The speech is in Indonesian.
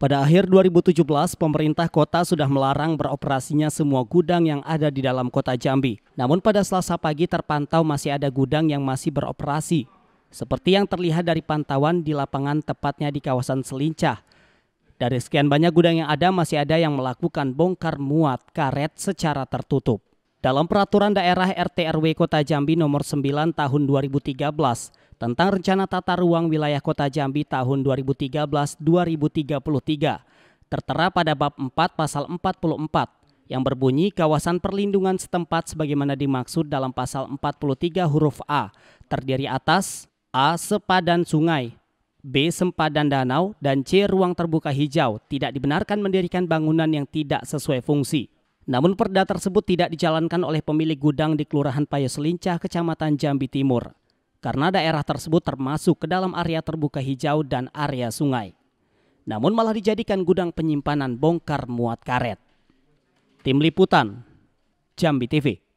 Pada akhir 2017, pemerintah kota sudah melarang beroperasinya semua gudang yang ada di dalam kota Jambi. Namun pada selasa pagi terpantau masih ada gudang yang masih beroperasi. Seperti yang terlihat dari pantauan di lapangan tepatnya di kawasan Selincah. Dari sekian banyak gudang yang ada, masih ada yang melakukan bongkar muat karet secara tertutup. Dalam peraturan daerah RTRW Kota Jambi nomor 9 tahun 2013, tentang rencana tata ruang wilayah Kota Jambi tahun 2013-2033 tertera pada bab 4 pasal 44 yang berbunyi kawasan perlindungan setempat sebagaimana dimaksud dalam pasal 43 huruf A terdiri atas A sepadan sungai, B sempadan danau dan C ruang terbuka hijau tidak dibenarkan mendirikan bangunan yang tidak sesuai fungsi. Namun perda tersebut tidak dijalankan oleh pemilik gudang di Kelurahan Payoselincah, Kecamatan Jambi Timur karena daerah tersebut termasuk ke dalam area terbuka hijau dan area sungai. Namun malah dijadikan gudang penyimpanan bongkar muat karet. Tim Liputan, Jambi TV.